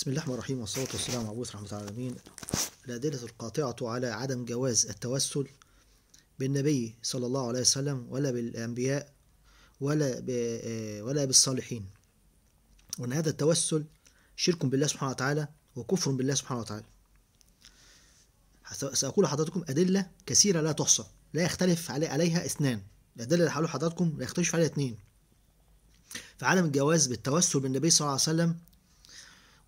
بسم الله الرحمن الرحيم والصلاة والسلام على رحمة العالمين الأدلة القاطعة على عدم جواز التوسل بالنبي صلى الله عليه وسلم ولا بالأنبياء ولا آه، ولا بالصالحين وأن هذا التوسل شرك بالله سبحانه وتعالى وكفر بالله سبحانه وتعالى سأقول لحضراتكم أدلة كثيرة لا تحصى لا يختلف علي عليها اثنان الأدلة اللي هقول لحضراتكم لا يختلف عليها اثنين فعدم الجواز بالتوسل بالنبي صلى الله عليه وسلم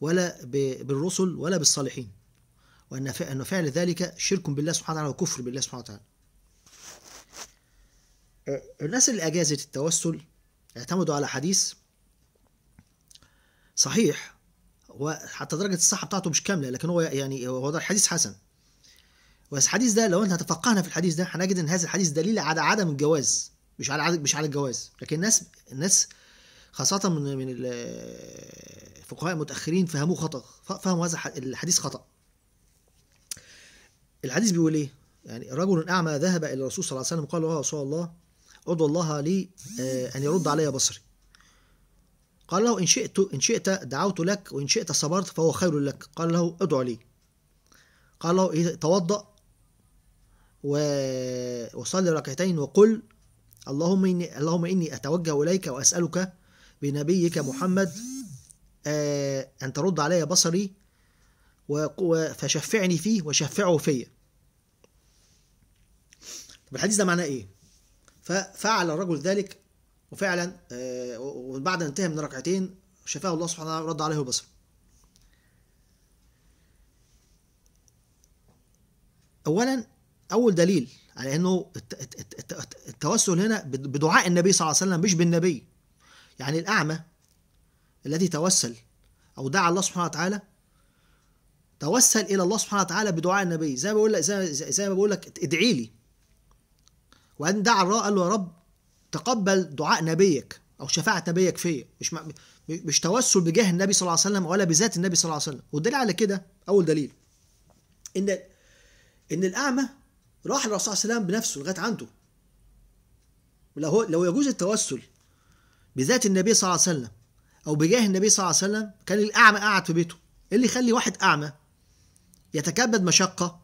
ولا بالرسل ولا بالصالحين وأن أن فعل ذلك شرك بالله سبحانه وتعالى وكفر بالله سبحانه وتعالى أه، الناس اللي أجازت التوسل اعتمدوا على حديث صحيح وحتى درجة الصحة بتاعته مش كاملة لكن هو يعني هو ده الحديث حسن بس الحديث ده لو انت تفقهنا في الحديث ده هنجد ان هذا الحديث دليل على عدم الجواز مش على مش على الجواز لكن الناس الناس خاصة من من الفقهاء المتأخرين فهموه خطأ فهموا هذا الحديث خطأ الحديث بيقول ايه يعني رجل أعمى ذهب إلى الرسول صلى الله عليه وسلم قال يا رسول الله ادعو الله لي آه، أن يرد علي بصري قال له إن شئت إن شئت دعوت لك وإن شئت صبرت فهو خير لك قال له ادعو لي قال له إيه؟ توضأ وصلي ركعتين وقل اللهم إني اللهم إني أتوجه إليك وأسألك بنبيك محمد آه، أن ترد علي بصري فشفعني فيه وشفعه فيا طب الحديث ده معناه إيه؟ ففعل الرجل ذلك وفعلا آه، وبعد أن انتهى من ركعتين شفاه الله سبحانه وتعالى رد عليه بصره أولا أول دليل على أنه التوسل هنا بدعاء النبي صلى الله عليه وسلم مش بالنبي يعني الأعمى الذي توسل أو دعا الله سبحانه وتعالى توسل إلى الله سبحانه وتعالى بدعاء النبي زي ما بقول لك زي, ما بقول لك ادعي لي وأن دعا الله قال له يا رب تقبل دعاء نبيك أو شفاعة نبيك فيا مش مش توسل بجاه النبي صلى الله عليه وسلم ولا بذات النبي صلى الله عليه وسلم والدليل على كده أول دليل إن إن الأعمى راح للرسول صلى الله عليه وسلم بنفسه لغاية عنده لو لو يجوز التوسل بذات النبي صلى الله عليه وسلم او بجاه النبي صلى الله عليه وسلم كان الاعمى قاعد في بيته ايه اللي يخلي واحد اعمى يتكبد مشقه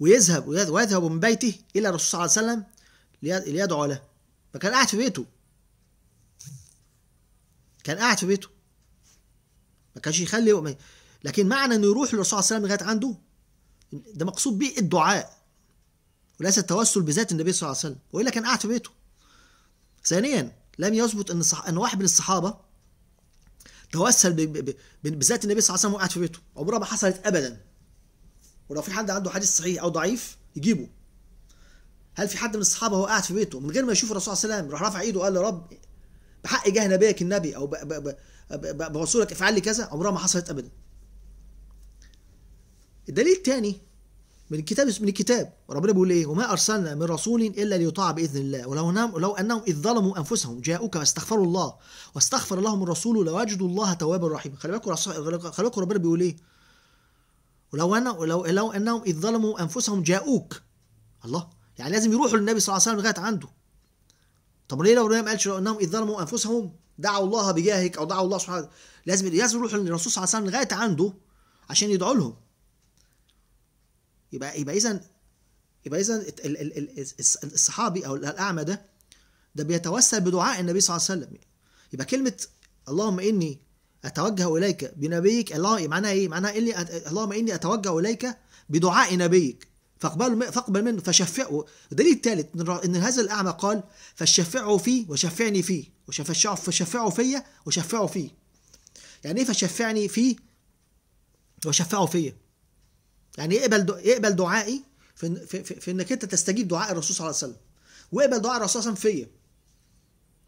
ويذهب ويذهب من بيته الى الرسول صلى الله عليه وسلم ليدعو له فكان قاعد في بيته كان قاعد في بيته ما كانش يخلي لكن معنى انه يروح للرسول صلى الله عليه وسلم لغايه عنده ده مقصود به الدعاء وليس التوسل بذات النبي صلى الله عليه وسلم والا كان قاعد في بيته ثانيا لم يثبت ان صح... ان واحد من الصحابه توسل ب... ب... ب... بذات النبي صلى الله عليه وسلم وقعد في بيته عمرها ما حصلت ابدا ولو في حد عنده حديث صحيح او ضعيف يجيبه هل في حد من الصحابه هو قاعد في بيته من غير ما يشوف الرسول صلى الله عليه وسلم راح رافع ايده وقال له رب بحق جه نبيك النبي او ب... ب... ب... ب... افعل لي كذا عمرها ما حصلت ابدا الدليل الثاني من الكتاب من الكتاب ربنا بيقول ايه وما ارسلنا من رسول الا ليطاع باذن الله ولو انهم لو انهم اذ ظلموا انفسهم جاءوك فاستغفروا الله واستغفر لهم الرسول لوجدوا الله توابا رحيما خلي بالكم خلي بالكم ربنا بيقول ايه ولو أن لو لو انهم اذ ظلموا انفسهم جاءوك الله يعني لازم يروحوا للنبي صلى الله عليه وسلم لغايه عنده طب ليه لو ما قالش لو انهم اذ ظلموا انفسهم دعوا الله بجاهك او دعوا الله سبحانه لازم لازم يروحوا للرسول صلى الله عليه وسلم لغايه عنده عشان يدعوا لهم يبقى يبقى اذا يبقى اذا الصحابي او الاعمى ده ده بيتوسل بدعاء النبي صلى الله عليه وسلم يبقى كلمه اللهم اني اتوجه اليك بنبيك الله معناها ايه معناها اني اللهم اني اتوجه اليك بدعاء نبيك فاقبل فاقبل منه فشفعه الدليل الثالث ان هذا الاعمى قال فشفعه فيه وشفعني فيه وشفعه فشفعه فيا وشفعه فيه يعني ايه فشفعني فيه وشفعه فيا يعني يقبل يقبل دعائي في, في, في, في انك انت تستجيب دعاء الرسول صلى الله عليه وسلم واقبل دعاء الرسول صلى الله عليه وسلم فيا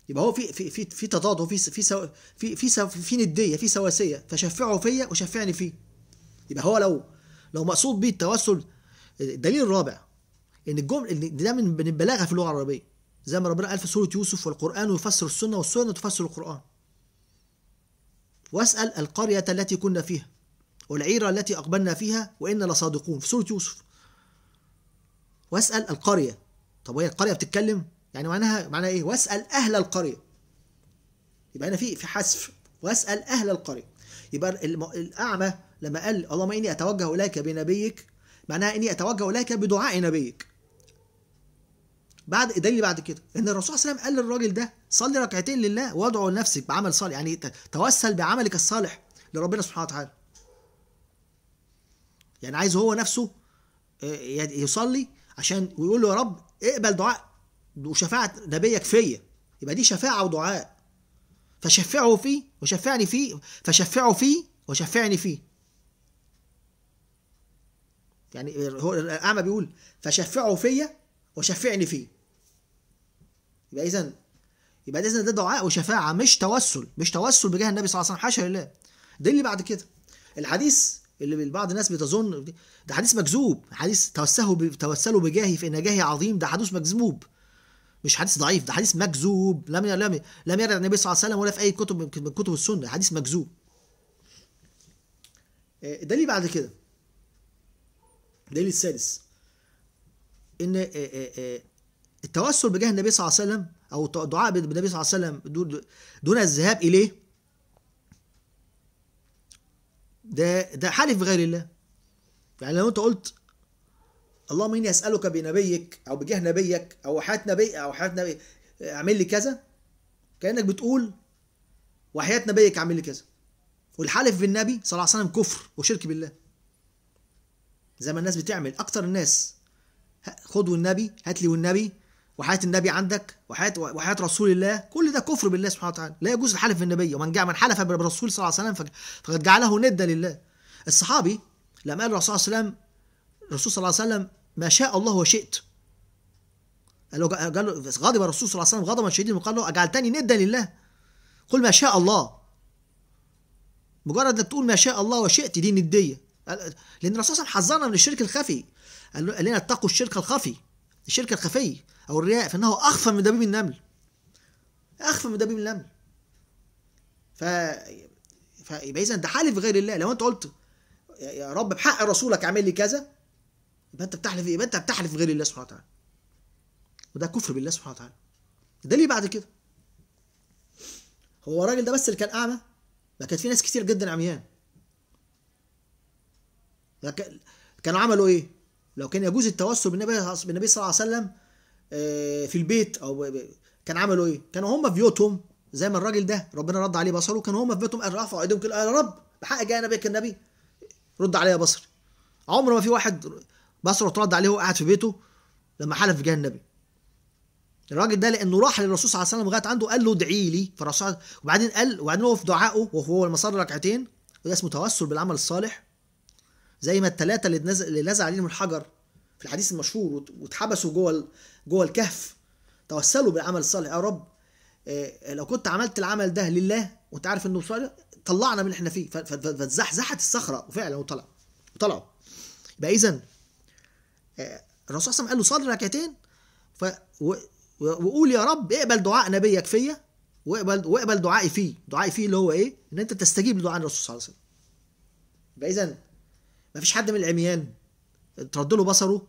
يبقى هو في في في في تضاد وفي في في سو في في سو في نديه في سواسيه فشفعه فيا وشفعني فيه يبقى هو لو لو مقصود بيه التوسل الدليل الرابع ان الجمل ان ده من البلاغه في اللغه العربيه زي ما ربنا قال في سوره يوسف والقران يفسر السنه والسنه تفسر القران واسال القريه التي كنا فيها والعيرة التي أقبلنا فيها وإنا لصادقون في سورة يوسف واسأل القرية طب وهي القرية بتتكلم يعني معناها معناها إيه واسأل أهل القرية يبقى هنا في في حذف واسأل أهل القرية يبقى الأعمى لما قال اللهم إني أتوجه إليك بنبيك معناها إني أتوجه إليك بدعاء نبيك بعد دليل بعد كده ان الرسول صلى الله عليه وسلم قال للراجل ده صلي ركعتين لله وادعو لنفسك بعمل صالح يعني توسل بعملك الصالح لربنا سبحانه وتعالى يعني عايز هو نفسه آه، يصلي عشان ويقول له يا رب اقبل دعاء وشفاعة نبيك فيا يبقى دي شفاعة ودعاء فشفعه فيه وشفعني فيه فشفعه فيه وشفعني فيه يعني هو الأعمى بيقول فشفعه فيا وشفعني فيه يبقى إذا يبقى ده ده دعاء وشفاعة مش توسل مش توسل بجاه النبي صلى الله عليه وسلم حاشا لله ده اللي بعد كده الحديث اللي بعض الناس بتظن ده حديث مكذوب حديث توسلوا توسلوا بجاهي فان جاهي عظيم ده حديث مكذوب مش حديث ضعيف ده حديث مكذوب لم لم لم يرد النبي صلى الله عليه وسلم ولا في اي كتب من كتب السنه حديث مكذوب آه، دليل بعد كده الدليل السادس ان آه، آه، التوسل بجاه النبي صلى الله عليه وسلم او الدعاء بالنبي صلى الله عليه وسلم دون الذهاب اليه ده ده حلف بغير الله يعني لو انت قلت اللهم اني اسالك بنبيك او بجاه نبيك او حياه نبي او حياه نبي اعمل لي كذا كانك بتقول وحياه نبيك اعمل لي كذا والحلف بالنبي صلى الله عليه وسلم كفر وشرك بالله زي ما الناس بتعمل اكتر الناس خد والنبي هات لي والنبي وحياة النبي عندك وحياة وحياة رسول الله كل ده كفر بالله سبحانه وتعالى لا يجوز الحلف بالنبي ومن جاء من حلف بالرسول صلى الله عليه وسلم فقد جعله ندا لله الصحابي لما قال الرسول صلى الله عليه وسلم الرسول صلى الله عليه وسلم ما شاء الله وشئت قال له قال له غضب الرسول صلى الله عليه وسلم غضبا شديدا وقال له اجعلتني ندا لله قل ما شاء الله مجرد انك تقول ما شاء الله وشئت دي نديه لان الرسول صلى الله عليه وسلم حذرنا من الشرك الخفي قال لنا اتقوا الشرك الخفي الشرك الخفي أو الرياء فإنه أخفى من دبيب النمل أخفى من دبيب النمل ف فيبقى إذا أنت حالف غير الله لو أنت قلت يا رب بحق رسولك اعمل لي كذا يبقى أنت بتحلف يبقى أنت بتحلف غير الله سبحانه وتعالى وده كفر بالله سبحانه وتعالى ده ليه بعد كده هو الراجل ده بس اللي كان أعمى ده كانت في ناس كتير جدا عميان كانوا عملوا ايه؟ لو كان يجوز التوسل بالنبي بالنبي صلى الله عليه وسلم آه، في البيت او كان عملوا ايه؟ كانوا هم في بيوتهم زي ما الراجل ده ربنا رد عليه بصره كانوا هم في بيوتهم قال رفعوا ايديهم كده يا رب بحق جاي انا بيك النبي رد عليا بصري عمر ما في واحد بصره اترد عليه وهو قاعد في بيته لما حلف جاي النبي الراجل ده لانه راح للرسول صلى الله عليه وسلم لغايه عنده قال له ادعي لي فالرسول وبعدين قال وبعدين هو في دعائه وهو المصلي ركعتين وده اسمه توسل بالعمل الصالح زي ما الثلاثه اللي نزل اللي نزل عليهم الحجر في الحديث المشهور واتحبسوا جوه جوه الكهف توسلوا بالعمل الصالح يا رب آه، آه، لو كنت عملت العمل ده لله وانت عارف انه صالح طلعنا من اللي احنا فيه فاتزحزحت الصخره وفعلا وطلع وطلعوا يبقى اذا آه، الرسول صلى الله عليه وسلم قال له صلي ركعتين ف وقول يا رب اقبل دعاء نبيك فيا واقبل واقبل دعائي فيه دعائي فيه اللي هو ايه ان انت تستجيب لدعاء الرسول صلى الله عليه وسلم يبقى اذا ما فيش حد من العميان ترد له بصره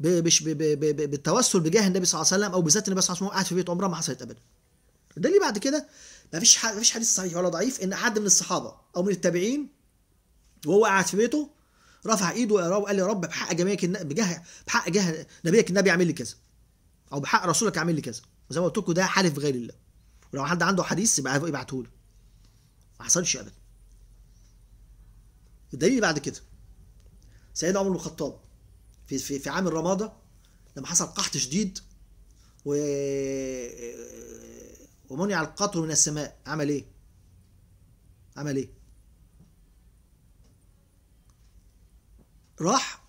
بالتوسل بجاه النبي صلى الله عليه وسلم او بذات النبي صلى الله عليه وسلم قاعد في بيت عمره ما حصلت ابدا الدليل بعد كده ما فيش ما فيش حديث صحيح ولا ضعيف ان حد من الصحابه او من التابعين وهو قاعد في بيته رفع ايده وقال يا رب بحق جميعك بجاه بحق جاه نبيك النبي عامل لي كذا او بحق رسولك عامل لي كذا وزي ما قلت لكم ده حلف بغير الله ولو حد عنده حديث يبقى يبعته له ما حصلش ابدا الدليل بعد كده سيدنا عمر بن الخطاب في في في عام الرماده لما حصل قحط شديد و ومنع القطر من السماء عمل ايه؟ عمل ايه؟ راح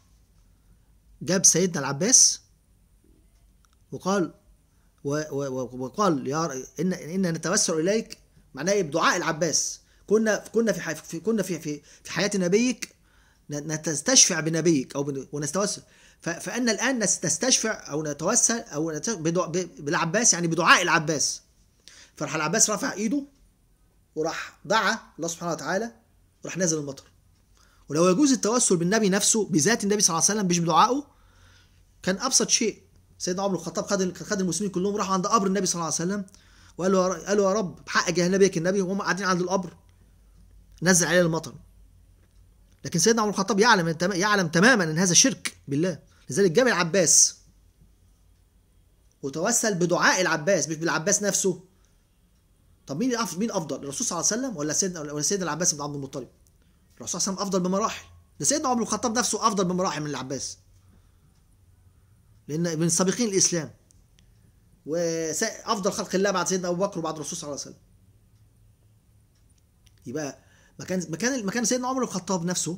جاب سيدنا العباس وقال وقال يا ان ان نتوسل اليك معناه إيه؟ بدعاء العباس كنا كنا في, في كنا في في, في حياه نبيك نستشفع بنبيك أو ونستوسل فأن الآن نستشفع أو نتوسل أو بالعباس يعني بدعاء العباس فراح العباس رفع إيده وراح دعا الله سبحانه وتعالى وراح نزل المطر ولو يجوز التوسل بالنبي نفسه بذات النبي صلى الله عليه وسلم مش بدعائه كان ابسط شيء سيدنا عمر الخطاب خد خد المسلمين كلهم راحوا عند قبر النبي صلى الله عليه وسلم وقال له قال له يا رب بحق نبيك النبي وهم قاعدين عند القبر نزل عليه المطر لكن سيدنا عمر الخطاب يعلم يعلم تماما ان هذا شرك بالله لذلك جاب العباس وتوسل بدعاء العباس مش بالعباس نفسه طب مين مين افضل الرسول صلى الله عليه وسلم ولا سيدنا ولا سيدنا العباس بن عبد المطلب الرسول صلى الله عليه وسلم افضل بمراحل ده سيدنا عمر الخطاب نفسه افضل بمراحل من العباس لان من سابقين الاسلام وافضل خلق الله بعد سيدنا ابو بكر وبعد الرسول صلى الله عليه وسلم يبقى مكان مكان مكان سيدنا عمر بن الخطاب نفسه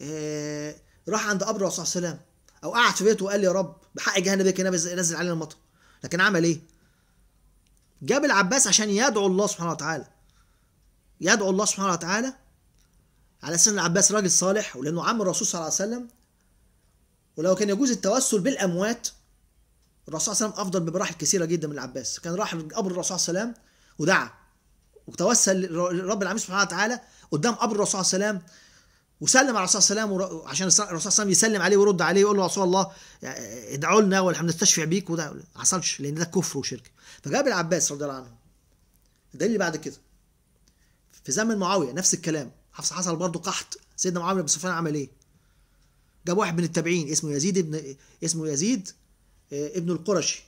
آه، راح عند قبر الرسول صلى الله عليه وسلم او قعد في بيته وقال يا رب بحق جهنبك نزل علينا المطر لكن عمل ايه؟ جاب العباس عشان يدعو الله سبحانه وتعالى يدعو الله سبحانه وتعالى على اساس ان العباس راجل صالح ولانه عم الرسول صلى الله عليه وسلم ولو كان يجوز التوسل بالاموات الرسول صلى الله عليه وسلم افضل بمراحل كثيره جدا من العباس كان راح قبر الرسول صلى الله عليه وسلم ودعا وتوسل رب العالمين سبحانه وتعالى قدام قبر الرسول صلى الله عليه وسلم وسلم على الرسول صلى الله عليه وسلم عشان الرسول صلى الله عليه وسلم يسلم عليه ويرد عليه ويقول له يا رسول الله ادعوا لنا ولا هنستشفع بيك وده ما حصلش لان ده كفر وشرك فجاب العباس رضي الله عنه ده اللي بعد كده في زمن معاويه نفس الكلام حصل برضه قحط سيدنا معاويه بن سفيان عمل ايه؟ جاب واحد من التابعين اسمه يزيد ابن اسمه يزيد آه، ابن القرشي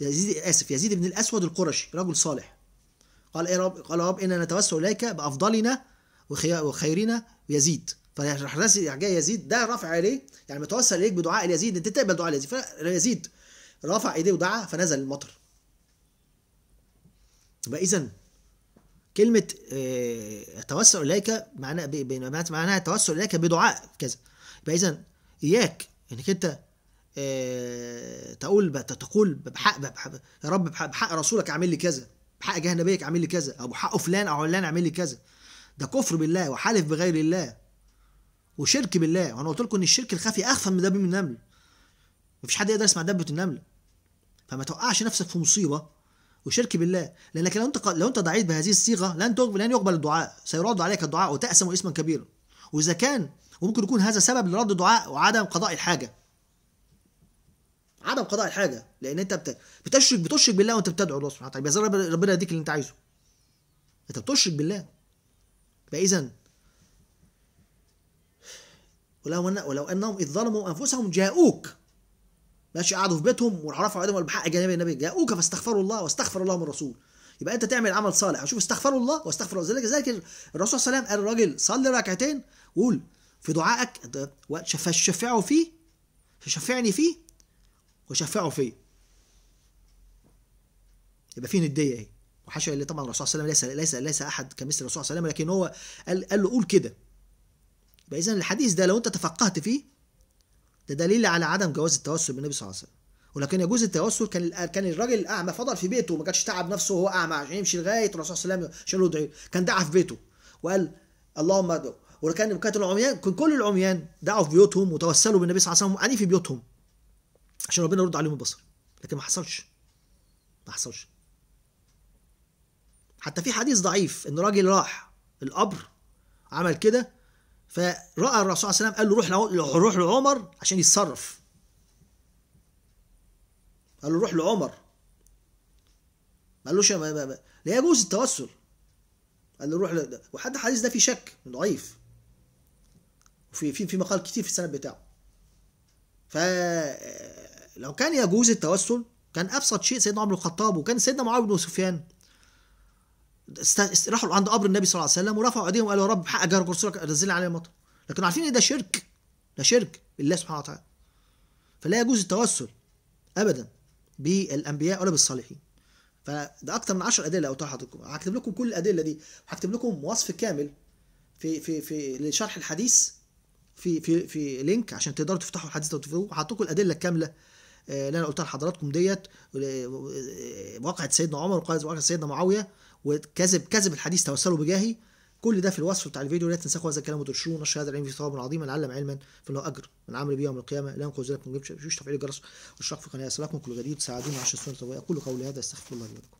يزيد اسف يزيد بن الاسود القرشي رجل صالح قال إيه رب قال رب انا نتوسل إليك بأفضلنا وخيرنا يزيد فراح جاي يزيد ده رفع عليه يعني متوسل إليك بدعاء اليزيد أنت تقبل دعاء اليزيد فيزيد رفع إيديه ودعا فنزل المطر يبقى إذا كلمة اه توسل إليك معناها معناها توسل إليك بدعاء كذا يبقى إذا إياك إنك أنت آه، تقول تقول بحق, بحق يا رب بحق رسولك اعمل لي كذا بحق جهه نبيك اعمل لي كذا او بحق فلان او علان اعمل لي كذا ده كفر بالله وحلف بغير الله وشرك بالله وانا قلت لكم ان الشرك الخفي اخفى من دبه النمل مفيش حد يقدر يسمع دبه النمله فما توقعش نفسك في مصيبه وشرك بالله لانك لو انت لو انت ضعيف بهذه الصيغه لن تقبل لن يقبل الدعاء سيرد عليك الدعاء وتأسم اسما كبيرا واذا كان وممكن يكون هذا سبب لرد الدعاء وعدم قضاء الحاجه عدم قضاء الحاجه لان انت بتشرك بتشرك بالله وانت بتدعو الله سبحانه وتعالى يبقى ربنا يديك اللي انت عايزه انت بتشرك بالله يبقى اذا ولو أن... ولو انهم اذ ظلموا انفسهم جاءوك ماشي قعدوا في بيتهم ورفعوا ايدهم بحق جانب النبي جاءوك فاستغفروا الله واستغفر الله من الرسول يبقى انت تعمل عمل صالح شوف استغفروا الله واستغفروا ذلك ذلك الرسول صلى الله عليه وسلم قال الراجل صلي ركعتين قول في دعائك فشفعوا فيه شفعني فيه وشفعوا فيا يبقى في نديه اهي وحاشا اللي طبعا الرسول صلى الله عليه وسلم ليس ليس ليس احد كمثل الرسول صلى الله عليه وسلم لكن هو قال, قال له قول كده يبقى اذا الحديث ده لو انت تفقهت فيه ده دليل على عدم جواز التوسل بالنبي صلى الله عليه وسلم ولكن يجوز التوسل كان كان الراجل الاعمى فضل في بيته ما كانش تعب نفسه وهو اعمى عشان يمشي لغايه الرسول صلى الله عليه وسلم عشان كان دعا في بيته وقال اللهم ادعو كان كانت العميان كان كل العميان دعوا في بيوتهم وتوسلوا بالنبي صلى الله عليه وسلم قاعدين في بيوتهم عشان ربنا يرد عليهم البصر لكن ما حصلش ما حصلش حتى في حديث ضعيف ان راجل راح القبر عمل كده فراى الرسول صلى الله عليه وسلم قال له روح روح لعمر عشان يتصرف قال له روح لعمر ما قالوش لا يجوز التوسل قال له روح ل... وحد الحديث ده فيه شك ضعيف وفي في في مقال كتير في السند بتاعه ف لو كان يجوز التوسل كان ابسط شيء سيدنا عمر بن الخطاب وكان سيدنا معاويه بن سفيان راحوا عند قبر النبي صلى الله عليه وسلم ورفعوا ايديهم وقالوا يا رب حق جارك رسولك نزل عليه المطر لكن عارفين ان ده شرك ده شرك بالله سبحانه وتعالى فلا يجوز التوسل ابدا بالانبياء ولا بالصالحين فده اكتر من 10 ادله اوتها لكم هكتب لكم كل الادله دي وهكتب لكم وصف كامل في في في لشرح الحديث في في في لينك عشان تقدروا تفتحوا الحديث ده وتفتحوه وهحط لكم الادله الكامله آه، اللي انا قلتها لحضراتكم ديت آه، آه، واقعه سيدنا عمر واقعه سيدنا معاويه وكذب كذب الحديث توسلوا بجاهي كل ده في الوصف بتاع الفيديو لا تنسخوا هذا الكلام وترشوه نشر هذا العلم في ثواب عظيم لعلم علم علما فله اجر من عمل به يوم القيامه لا ينقذ ذلك من جبش تفعيل الجرس والشرق في القناه يصلكم كل جديد ساعدوني عشان السنه الطبيعيه اقول قولي هذا استغفر الله لي ولكم